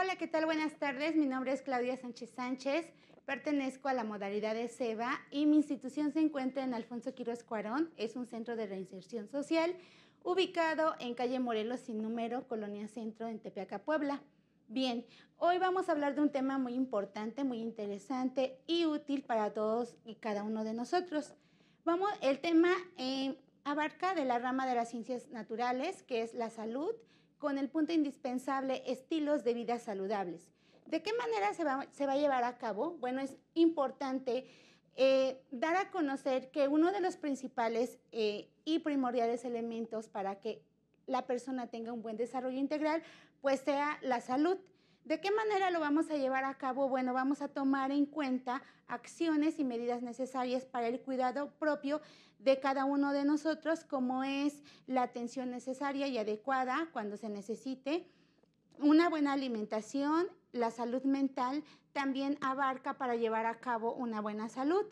Hola, ¿qué tal? Buenas tardes. Mi nombre es Claudia Sánchez Sánchez. Pertenezco a la modalidad de SEBA y mi institución se encuentra en Alfonso Quiroz Cuarón. Es un centro de reinserción social ubicado en calle Morelos sin número, Colonia Centro, en Tepeaca, Puebla. Bien, hoy vamos a hablar de un tema muy importante, muy interesante y útil para todos y cada uno de nosotros. Vamos, el tema eh, abarca de la rama de las ciencias naturales, que es la salud, con el punto indispensable estilos de vida saludables. ¿De qué manera se va, se va a llevar a cabo? Bueno, es importante eh, dar a conocer que uno de los principales eh, y primordiales elementos para que la persona tenga un buen desarrollo integral, pues sea la salud. ¿De qué manera lo vamos a llevar a cabo? Bueno, vamos a tomar en cuenta acciones y medidas necesarias para el cuidado propio de cada uno de nosotros, como es la atención necesaria y adecuada cuando se necesite, una buena alimentación, la salud mental también abarca para llevar a cabo una buena salud.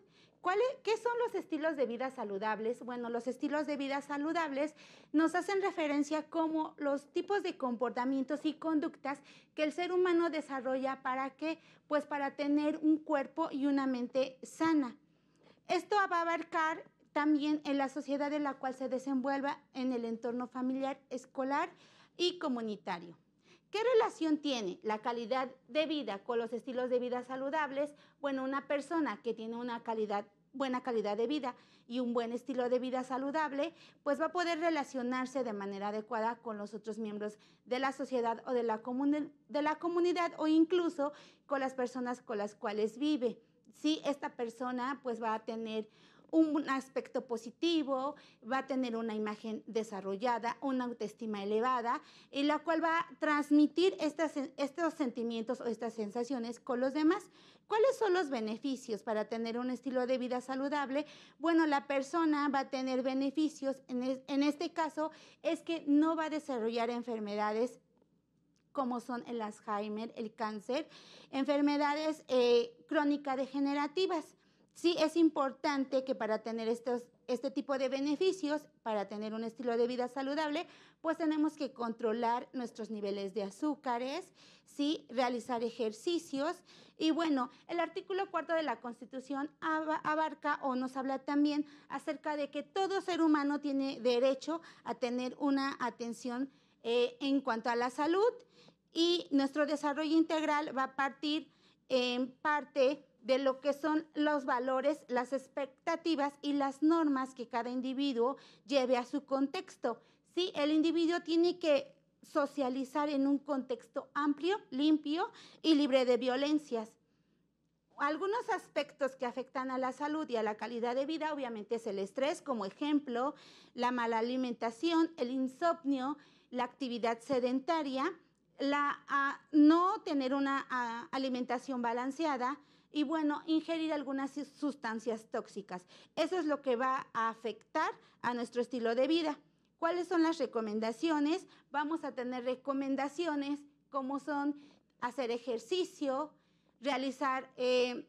¿Qué son los estilos de vida saludables? Bueno, los estilos de vida saludables nos hacen referencia como los tipos de comportamientos y conductas que el ser humano desarrolla para pues para tener un cuerpo y una mente sana. Esto va a abarcar también en la sociedad en la cual se desenvuelva en el entorno familiar, escolar y comunitario. ¿Qué relación tiene la calidad de vida con los estilos de vida saludables? Bueno, una persona que tiene una buena calidad de vida y un buen estilo de vida saludable, pues va a poder relacionarse de manera adecuada con los otros miembros de la sociedad o de la, comunidad o incluso con las personas con las cuales vive. Si sí, esta persona pues va a tener un aspecto positivo, va a tener una imagen desarrollada, una autoestima elevada, y la cual va a transmitir estos sentimientos o estas sensaciones con los demás. ¿Cuáles son los beneficios para tener un estilo de vida saludable? Bueno, la persona va a tener beneficios, en, este caso es que no va a desarrollar enfermedades como son el Alzheimer, el cáncer, enfermedades eh, crónicas degenerativas sí es importante que para tener estos, este tipo de beneficios, para tener un estilo de vida saludable, pues tenemos que controlar nuestros niveles de azúcares, sí, realizar ejercicios. Y bueno, el artículo cuarto de la Constitución abarca o nos habla también acerca de que todo ser humano tiene derecho a tener una atención eh, en cuanto a la salud y nuestro desarrollo integral va a partir en parte de lo que son los valores, las expectativas y las normas que cada individuo lleve a su contexto. si el individuo tiene que socializar en un contexto amplio, limpio y libre de violencias. Algunos aspectos que afectan a la salud y a la calidad de vida obviamente es el estrés, como ejemplo, la mala alimentación, el insomnio, la actividad sedentaria, no tener una alimentación balanceada y bueno, ingerir algunas sustancias tóxicas. Eso es lo que va a afectar a nuestro estilo de vida. ¿Cuáles son las recomendaciones? Vamos a tener recomendaciones como son hacer ejercicio, realizar eh,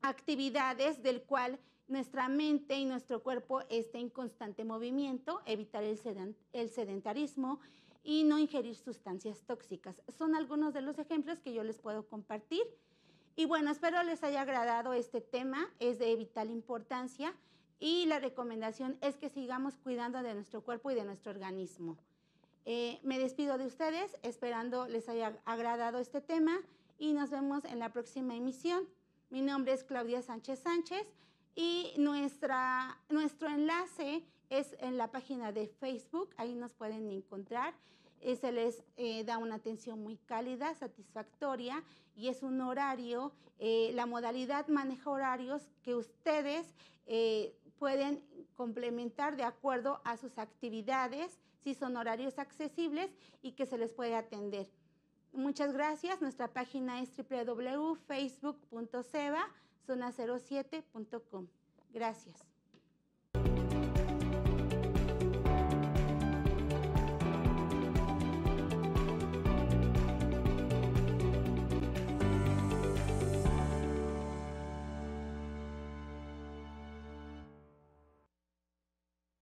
actividades del cual nuestra mente y nuestro cuerpo estén en constante movimiento, evitar el sedentarismo, y no ingerir sustancias tóxicas. Son algunos de los ejemplos que yo les puedo compartir. Y bueno, espero les haya agradado este tema, es de vital importancia y la recomendación es que sigamos cuidando de nuestro cuerpo y de nuestro organismo. Eh, me despido de ustedes, esperando les haya agradado este tema y nos vemos en la próxima emisión. Mi nombre es Claudia Sánchez Sánchez y nuestra, nuestro enlace es en la página de Facebook, ahí nos pueden encontrar. se les eh, da una atención muy cálida, satisfactoria y es un horario, eh, la modalidad maneja horarios que ustedes eh, pueden complementar de acuerdo a sus actividades, si son horarios accesibles y que se les puede atender. Muchas gracias. Nuestra página es www.facebook.ceba 07com Gracias.